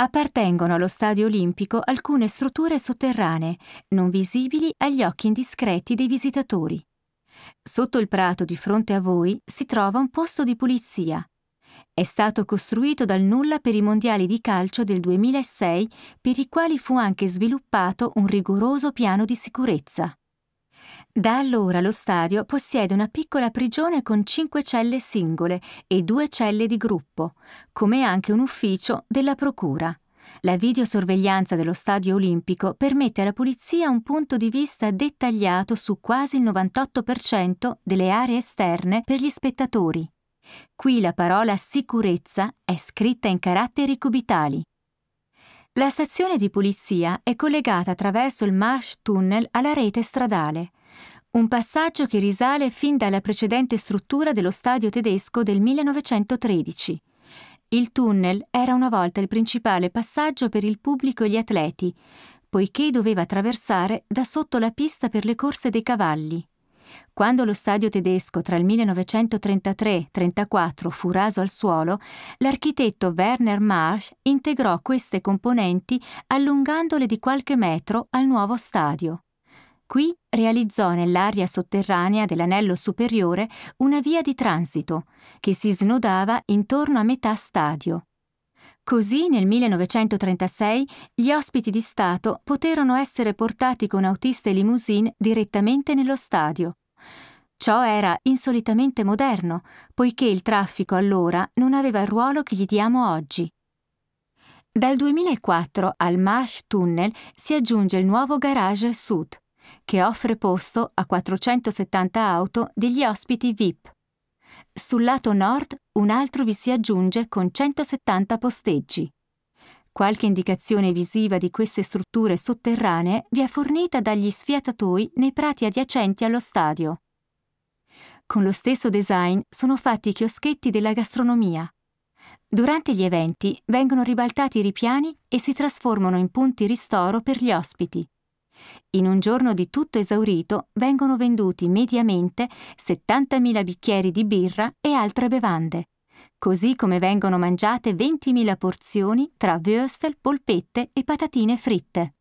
appartengono allo stadio olimpico alcune strutture sotterranee, non visibili agli occhi indiscreti dei visitatori. Sotto il prato di fronte a voi si trova un posto di pulizia. È stato costruito dal nulla per i mondiali di calcio del 2006, per i quali fu anche sviluppato un rigoroso piano di sicurezza. Da allora lo stadio possiede una piccola prigione con cinque celle singole e due celle di gruppo, come anche un ufficio della Procura. La videosorveglianza dello stadio olimpico permette alla polizia un punto di vista dettagliato su quasi il 98% delle aree esterne per gli spettatori. Qui la parola sicurezza è scritta in caratteri cubitali. La stazione di polizia è collegata attraverso il Marsh Tunnel alla rete stradale. Un passaggio che risale fin dalla precedente struttura dello stadio tedesco del 1913. Il tunnel era una volta il principale passaggio per il pubblico e gli atleti, poiché doveva attraversare da sotto la pista per le corse dei cavalli. Quando lo stadio tedesco tra il 1933-34 fu raso al suolo, l'architetto Werner Marsch integrò queste componenti allungandole di qualche metro al nuovo stadio. Qui realizzò nell'area sotterranea dell'anello superiore una via di transito che si snodava intorno a metà stadio. Così nel 1936 gli ospiti di Stato poterono essere portati con autiste limousine direttamente nello stadio. Ciò era insolitamente moderno, poiché il traffico allora non aveva il ruolo che gli diamo oggi. Dal 2004 al Marsh Tunnel si aggiunge il nuovo Garage Sud che offre posto a 470 auto degli ospiti VIP. Sul lato nord un altro vi si aggiunge con 170 posteggi. Qualche indicazione visiva di queste strutture sotterranee vi è fornita dagli sfiatatoi nei prati adiacenti allo stadio. Con lo stesso design sono fatti i chioschetti della gastronomia. Durante gli eventi vengono ribaltati i ripiani e si trasformano in punti ristoro per gli ospiti. In un giorno di tutto esaurito vengono venduti mediamente 70.000 bicchieri di birra e altre bevande, così come vengono mangiate 20.000 porzioni tra würstel, polpette e patatine fritte.